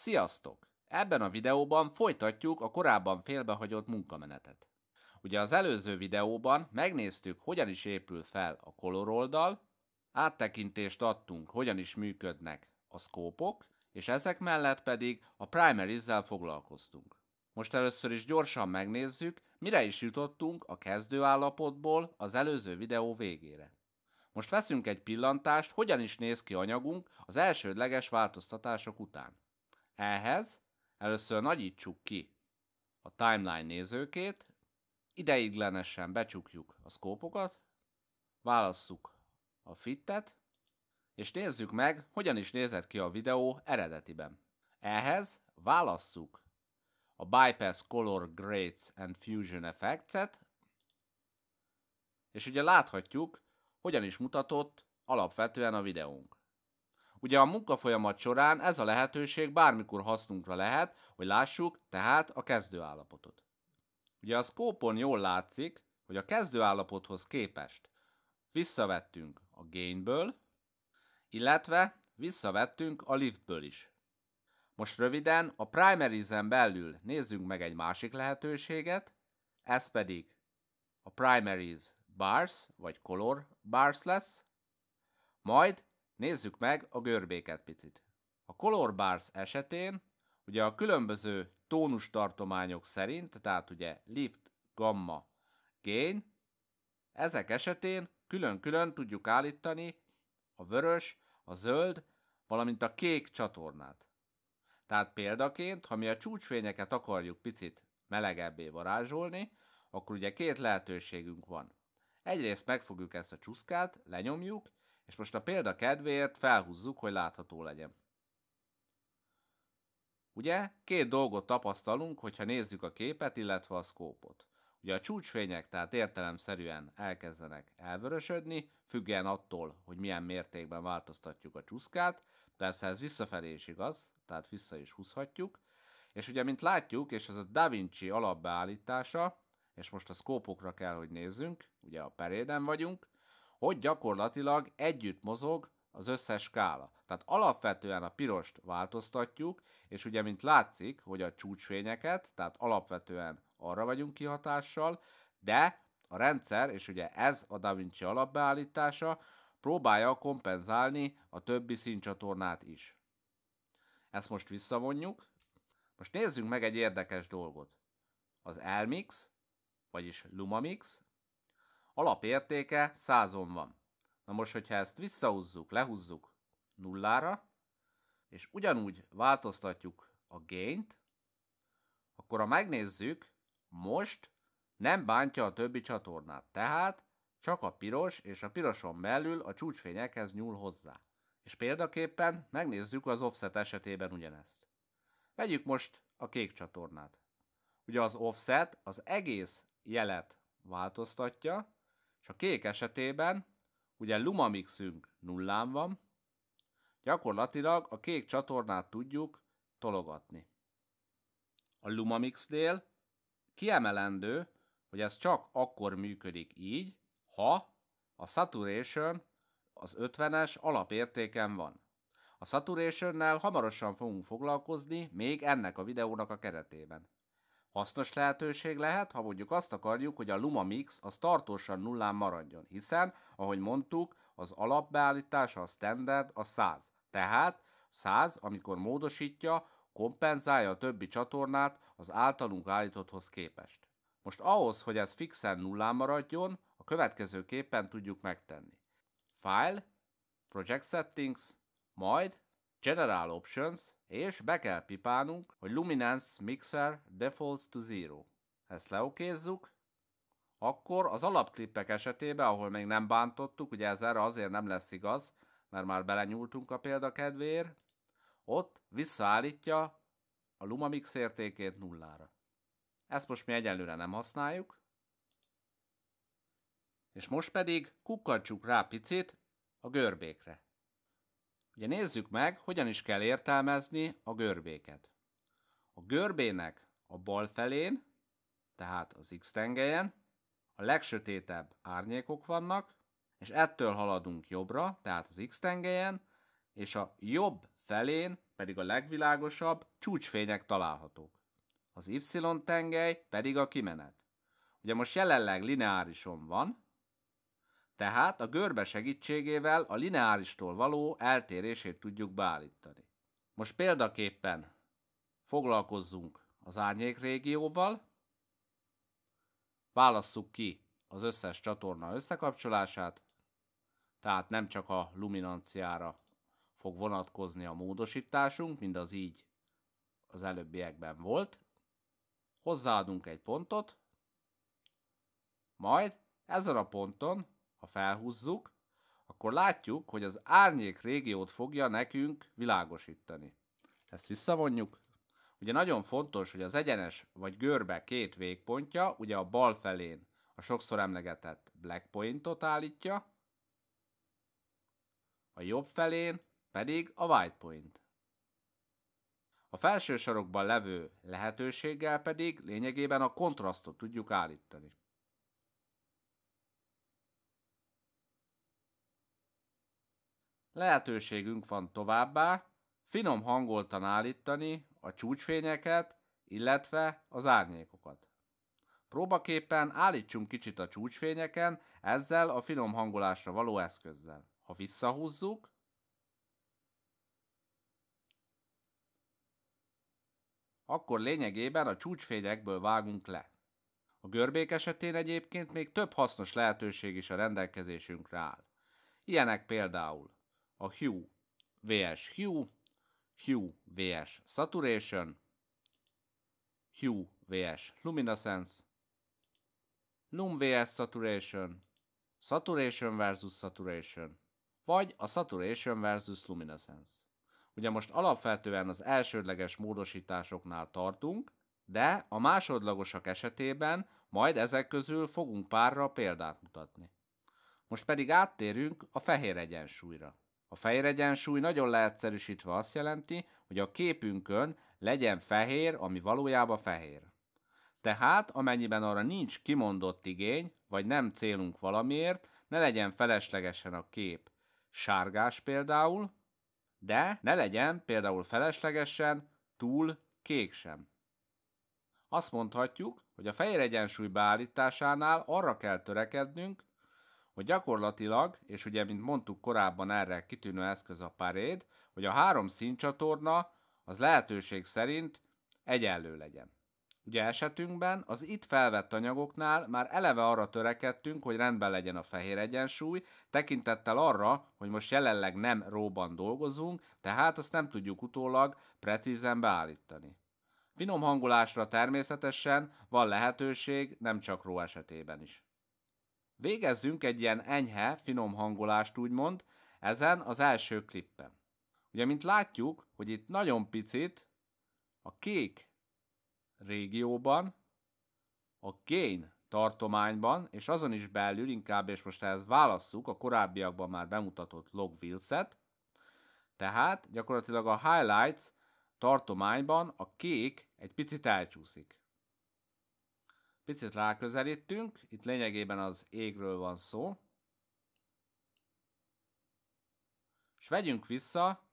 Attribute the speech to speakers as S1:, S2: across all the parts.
S1: Sziasztok! Ebben a videóban folytatjuk a korábban félbehagyott munkamenetet. Ugye az előző videóban megnéztük, hogyan is épül fel a color oldal, áttekintést adtunk, hogyan is működnek a szkópok, és ezek mellett pedig a primaries-zel foglalkoztunk. Most először is gyorsan megnézzük, mire is jutottunk a kezdő állapotból az előző videó végére. Most veszünk egy pillantást, hogyan is néz ki anyagunk az elsődleges változtatások után. Ehhez először nagyítsuk ki a timeline nézőkét, ideiglenesen becsukjuk a szkópokat, válasszuk a fittet, és nézzük meg, hogyan is nézett ki a videó eredetiben. Ehhez válasszuk a Bypass Color Grades and Fusion Effects-et, és ugye láthatjuk, hogyan is mutatott alapvetően a videónk. Ugye a munkafolyamat során ez a lehetőség bármikor hasznunkra lehet, hogy lássuk tehát a kezdőállapotot. Ugye a szkópon jól látszik, hogy a kezdőállapothoz képest visszavettünk a gainből, illetve visszavettünk a liftből is. Most röviden a primerizen belül nézzünk meg egy másik lehetőséget, ez pedig a primaries bars vagy color bars lesz, majd Nézzük meg a görbéket picit. A color bars esetén ugye a különböző tónus tartományok szerint, tehát ugye lift, gamma, gain, ezek esetén külön-külön tudjuk állítani a vörös, a zöld, valamint a kék csatornát. Tehát példaként, ha mi a csúcsfényeket akarjuk picit melegebbé varázsolni, akkor ugye két lehetőségünk van. Egyrészt megfogjuk ezt a csúszkát, lenyomjuk, és most a példa kedvéért felhúzzuk, hogy látható legyen. Ugye, két dolgot tapasztalunk, hogyha nézzük a képet, illetve a szkópot. Ugye a csúcsfények tehát értelemszerűen elkezdenek elvörösödni, függően attól, hogy milyen mértékben változtatjuk a csúszkát, persze ez visszafelé is igaz, tehát vissza is húzhatjuk, és ugye, mint látjuk, és ez a Da Vinci alapbeállítása, és most a szkópokra kell, hogy nézzünk, ugye a peréden vagyunk, hogy gyakorlatilag együtt mozog az összes skála. Tehát alapvetően a pirost változtatjuk, és ugye, mint látszik, hogy a csúcsfényeket, tehát alapvetően arra vagyunk kihatással, de a rendszer, és ugye ez a DaVinci alapbeállítása, próbálja kompenzálni a többi színcsatornát is. Ezt most visszavonjuk. Most nézzünk meg egy érdekes dolgot. Az Elmix, vagyis Lumamix, Alapértéke on van. Na most, hogyha ezt visszahúzzuk, lehúzzuk nullára, és ugyanúgy változtatjuk a gényt, akkor ha megnézzük, most nem bántja a többi csatornát, tehát csak a piros és a piroson belül a csúcsfényekhez nyúl hozzá. És példaképpen megnézzük az offset esetében ugyanezt. Vegyük most a kék csatornát. Ugye az offset az egész jelet változtatja, és a kék esetében ugye lumamixünk nullán van, gyakorlatilag a kék csatornát tudjuk tologatni. A lumamixnél kiemelendő, hogy ez csak akkor működik így, ha a saturation az 50-es alapértéken van. A saturation hamarosan fogunk foglalkozni még ennek a videónak a keretében. Hasznos lehetőség lehet, ha mondjuk azt akarjuk, hogy a Lumamix az tartósan nullán maradjon, hiszen, ahogy mondtuk, az alapbeállítása a standard a 100. Tehát 100, amikor módosítja, kompenzálja a többi csatornát az általunk állítotthoz képest. Most ahhoz, hogy ez fixen nullán maradjon, a következőképpen tudjuk megtenni. File, Project Settings, majd General Options, és be kell pipálnunk, hogy Luminance Mixer Defaults to Zero. Ezt leokézzük, akkor az alapklipek esetében, ahol még nem bántottuk, ugye ez erre azért nem lesz igaz, mert már belenyúltunk a példa kedvéért, ott visszaállítja a Lumamix értékét nullára. Ezt most mi egyelőre nem használjuk. És most pedig kukkantsuk rá picit a görbékre. Ugye nézzük meg, hogyan is kell értelmezni a görbéket. A görbének a bal felén, tehát az X-tengelyen, a legsötétebb árnyékok vannak, és ettől haladunk jobbra, tehát az X-tengelyen, és a jobb felén pedig a legvilágosabb csúcsfények találhatók. Az Y-tengely pedig a kimenet. Ugye most jelenleg lineárison van, tehát a görbe segítségével a lineáristól való eltérését tudjuk beállítani. Most példaképpen foglalkozzunk az árnyék régióval, válasszuk ki az összes csatorna összekapcsolását, tehát nem csak a luminanciára fog vonatkozni a módosításunk, mint az így az előbbiekben volt. Hozzáadunk egy pontot, majd ezen a ponton ha felhúzzuk, akkor látjuk, hogy az árnyék régiót fogja nekünk világosítani. Ezt visszavonjuk. Ugye nagyon fontos, hogy az egyenes vagy görbe két végpontja, ugye a bal felén a sokszor emlegetett black pointot állítja, a jobb felén pedig a white point. A felső sarokban levő lehetőséggel pedig lényegében a kontrasztot tudjuk állítani. Lehetőségünk van továbbá finom hangoltan állítani a csúcsfényeket, illetve az árnyékokat. Próbaképpen állítsunk kicsit a csúcsfényeken ezzel a finom hangolásra való eszközzel. Ha visszahúzzuk, akkor lényegében a csúcsfényekből vágunk le. A görbék esetén egyébként még több hasznos lehetőség is a rendelkezésünkre áll. Ilyenek például a Hue VS Hue, Hue VS Saturation, Hue VS Luminescence, Lum VS Saturation, Saturation versus Saturation, vagy a Saturation versus Luminescence. Ugye most alapvetően az elsődleges módosításoknál tartunk, de a másodlagosak esetében majd ezek közül fogunk párra példát mutatni. Most pedig áttérünk a fehér egyensúlyra. A fehér egyensúly nagyon leegyszerűsítve azt jelenti, hogy a képünkön legyen fehér, ami valójában fehér. Tehát, amennyiben arra nincs kimondott igény, vagy nem célunk valamiért, ne legyen feleslegesen a kép sárgás például, de ne legyen például feleslegesen túl kék sem. Azt mondhatjuk, hogy a fehér egyensúly beállításánál arra kell törekednünk, hogy gyakorlatilag, és ugye, mint mondtuk korábban erre kitűnő eszköz a paréd, hogy a három színcsatorna az lehetőség szerint egyenlő legyen. Ugye esetünkben az itt felvett anyagoknál már eleve arra törekedtünk, hogy rendben legyen a fehér egyensúly, tekintettel arra, hogy most jelenleg nem róban dolgozunk, tehát azt nem tudjuk utólag precízen beállítani. Finom hangolásra természetesen van lehetőség nem csak ró esetében is. Végezzünk egy ilyen enyhe, finom hangolást úgymond, ezen az első klippen. Ugye, mint látjuk, hogy itt nagyon picit a kék régióban, a gain tartományban, és azon is belül inkább, és most ehhez válasszuk a korábbiakban már bemutatott log wheelset, tehát gyakorlatilag a highlights tartományban a kék egy picit elcsúszik. Picit ráközelítünk, itt lényegében az égről van szó. És vegyünk vissza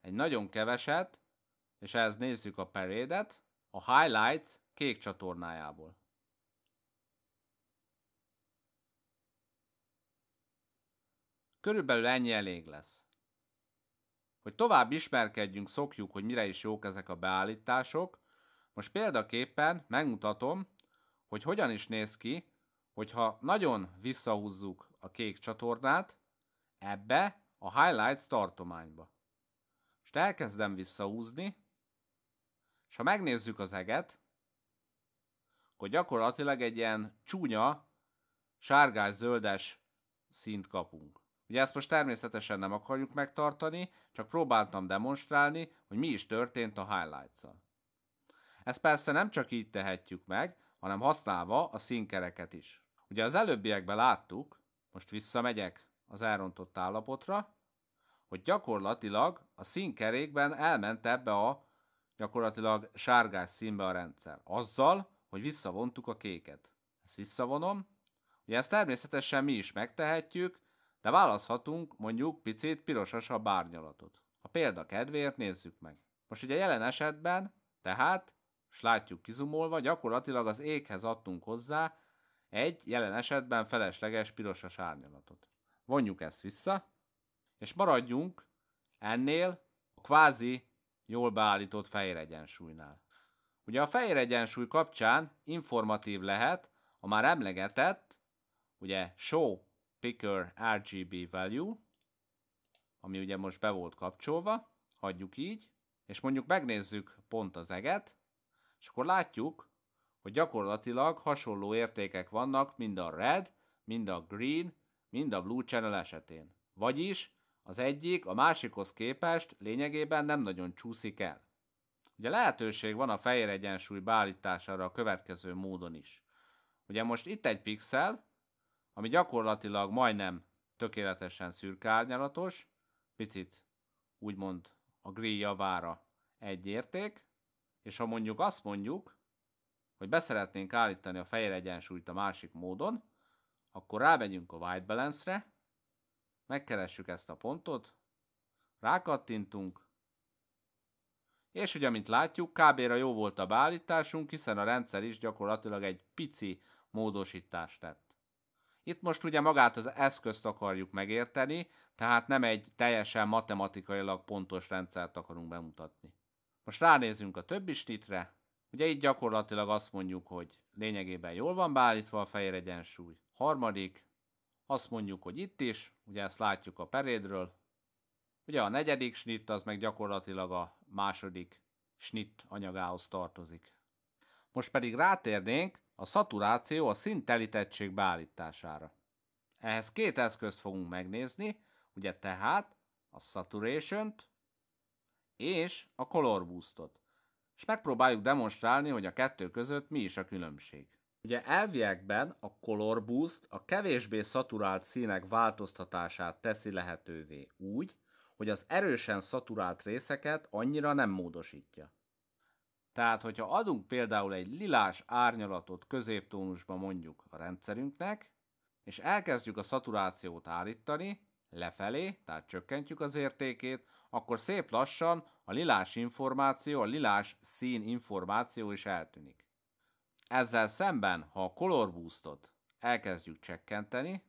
S1: egy nagyon keveset, és ehhez nézzük a perédet, a Highlights kék csatornájából. Körülbelül ennyi elég lesz. Hogy tovább ismerkedjünk, szokjuk, hogy mire is jók ezek a beállítások, most példaképpen megmutatom, hogy hogyan is néz ki, hogyha nagyon visszahúzzuk a kék csatornát ebbe a Highlights tartományba. Most elkezdem visszahúzni, és ha megnézzük az eget, akkor gyakorlatilag egy ilyen csúnya, sárgás-zöldes szint kapunk. Ugye ezt most természetesen nem akarjuk megtartani, csak próbáltam demonstrálni, hogy mi is történt a highlights -szal. Ezt persze nem csak így tehetjük meg, hanem használva a színkereket is. Ugye az előbbiekben láttuk, most visszamegyek az elrontott állapotra, hogy gyakorlatilag a színkerékben elment ebbe a gyakorlatilag sárgás színbe a rendszer. Azzal, hogy visszavontuk a kéket. Ezt visszavonom. Ugye ezt természetesen mi is megtehetjük, de választhatunk mondjuk picit pirosasabb árnyalatot. A példa kedvéért nézzük meg. Most ugye jelen esetben, tehát és látjuk kizumolva, gyakorlatilag az éghez adtunk hozzá egy jelen esetben felesleges pirosas árnyalatot. Vonjuk ezt vissza, és maradjunk ennél a kvázi jól beállított egyensúlynál. Ugye a egyensúly kapcsán informatív lehet a már emlegetett, ugye show picker RGB value, ami ugye most be volt kapcsolva, hagyjuk így, és mondjuk megnézzük pont az eget, és akkor látjuk, hogy gyakorlatilag hasonló értékek vannak mind a red, mind a green, mind a blue channel esetén. Vagyis az egyik a másikhoz képest lényegében nem nagyon csúszik el. Ugye lehetőség van a fehér egyensúly beállítására a következő módon is. Ugye most itt egy pixel, ami gyakorlatilag majdnem tökéletesen szürke árnyalatos, picit úgymond a green javára egy érték, és ha mondjuk azt mondjuk, hogy beszeretnénk állítani a fehér egyensúlyt a másik módon, akkor rámegyünk a white balance-re, megkeressük ezt a pontot, rákattintunk, és ugye, mint látjuk, kb-ra jó volt a beállításunk, hiszen a rendszer is gyakorlatilag egy pici módosítást tett. Itt most ugye magát az eszközt akarjuk megérteni, tehát nem egy teljesen matematikailag pontos rendszert akarunk bemutatni. Most ránézünk a többi snitre. Ugye itt gyakorlatilag azt mondjuk, hogy lényegében jól van beállítva a fehér egyensúly. Harmadik, azt mondjuk, hogy itt is, ugye ezt látjuk a perédről. Ugye a negyedik snitt az meg gyakorlatilag a második snitt anyagához tartozik. Most pedig rátérnénk a szaturáció a szintelítettség beállítására. Ehhez két eszközt fogunk megnézni, ugye tehát a saturation és a Color Boostot. És megpróbáljuk demonstrálni, hogy a kettő között mi is a különbség. Ugye elviekben a Color Boost a kevésbé szaturált színek változtatását teszi lehetővé úgy, hogy az erősen szaturált részeket annyira nem módosítja. Tehát, hogyha adunk például egy lilás árnyalatot középtónusba mondjuk a rendszerünknek, és elkezdjük a szaturációt állítani, lefelé, tehát csökkentjük az értékét, akkor szép lassan a lilás információ, a lilás szín információ is eltűnik. Ezzel szemben, ha a color boostot elkezdjük csökkenteni,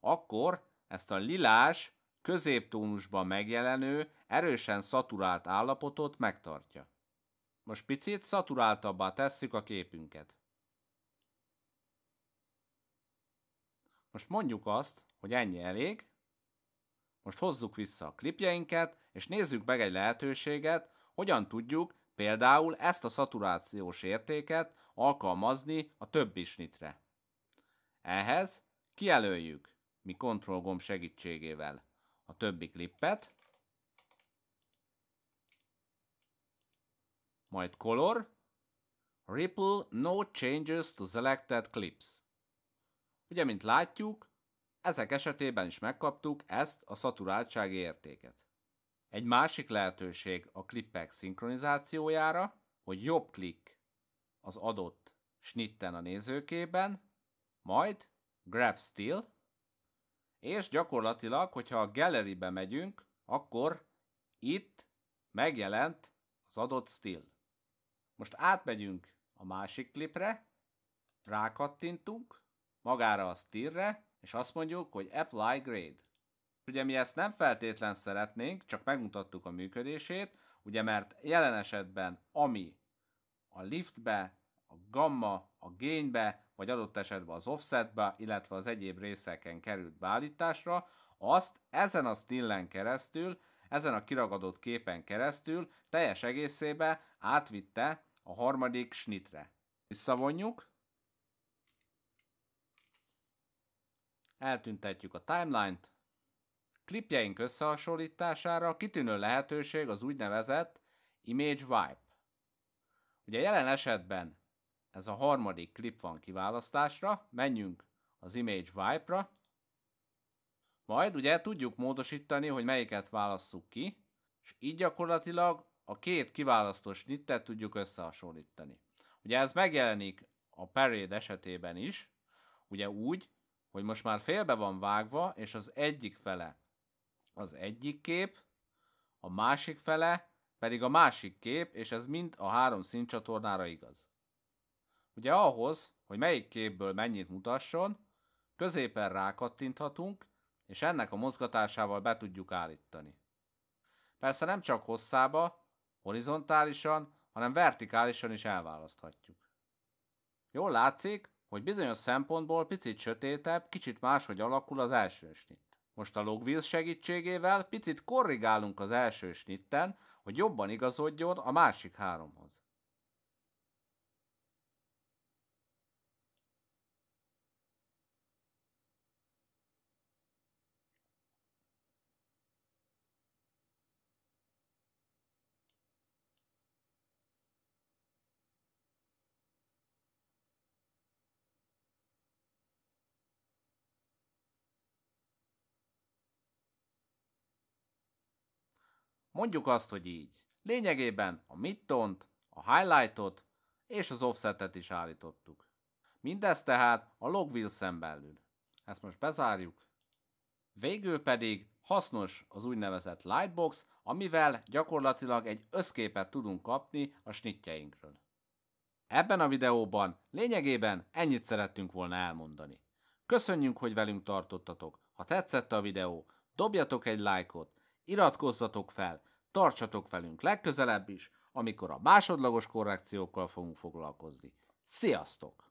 S1: akkor ezt a lilás középtónusban megjelenő, erősen szaturált állapotot megtartja. Most picit szaturáltabbá tesszük a képünket. Most mondjuk azt, hogy ennyi elég, most hozzuk vissza a klipjeinket, és nézzük meg egy lehetőséget, hogyan tudjuk például ezt a szaturációs értéket alkalmazni a többi snitre. Ehhez kijelöljük, mi Ctrl gomb segítségével a többi klippet, majd Color, Ripple No Changes to Selected Clips. Ugye, mint látjuk, ezek esetében is megkaptuk ezt a szaturáltsági értéket. Egy másik lehetőség a klippek szinkronizációjára, hogy jobb klik az adott snitten a nézőkében, majd grab still, és gyakorlatilag, hogyha a gallerybe megyünk, akkor itt megjelent az adott still. Most átmegyünk a másik klipre, rákattintunk, magára a stirre, és azt mondjuk, hogy apply grade. Ugye mi ezt nem feltétlen szeretnénk, csak megmutattuk a működését, ugye mert jelen esetben ami a liftbe, a gamma, a gainbe, vagy adott esetben az offsetbe, illetve az egyéb részeken került beállításra, azt ezen a stillen keresztül, ezen a kiragadott képen keresztül teljes egészébe átvitte a harmadik snitre. Visszavonjuk, eltüntetjük a timeline-t, klipjeink összehasonlítására kitűnő lehetőség az úgynevezett image wipe. Ugye jelen esetben ez a harmadik klip van kiválasztásra, menjünk az image wipe-ra, majd ugye tudjuk módosítani, hogy melyiket válasszuk ki, és így gyakorlatilag a két kiválasztó snittet tudjuk összehasonlítani. Ugye ez megjelenik a parade esetében is, ugye úgy, hogy most már félbe van vágva, és az egyik fele az egyik kép, a másik fele pedig a másik kép, és ez mind a három színcsatornára igaz. Ugye ahhoz, hogy melyik képből mennyit mutasson, középen rákattinthatunk, és ennek a mozgatásával be tudjuk állítani. Persze nem csak hosszába, horizontálisan, hanem vertikálisan is elválaszthatjuk. Jól látszik, hogy bizonyos szempontból picit sötétebb, kicsit máshogy alakul az első snit. Most a logvíz segítségével picit korrigálunk az első snitten, hogy jobban igazodjon a másik háromhoz. Mondjuk azt, hogy így. Lényegében a mittont, a highlightot és az offsetet is állítottuk. Mindez tehát a log Wilson belül. Ezt most bezárjuk. Végül pedig hasznos az úgynevezett lightbox, amivel gyakorlatilag egy összképet tudunk kapni a snittjeinkről. Ebben a videóban lényegében ennyit szerettünk volna elmondani. Köszönjük, hogy velünk tartottatok. Ha tetszett a videó, dobjatok egy lájkot, iratkozzatok fel, Tartsatok velünk legközelebb is, amikor a másodlagos korrekciókkal fogunk foglalkozni. Sziasztok!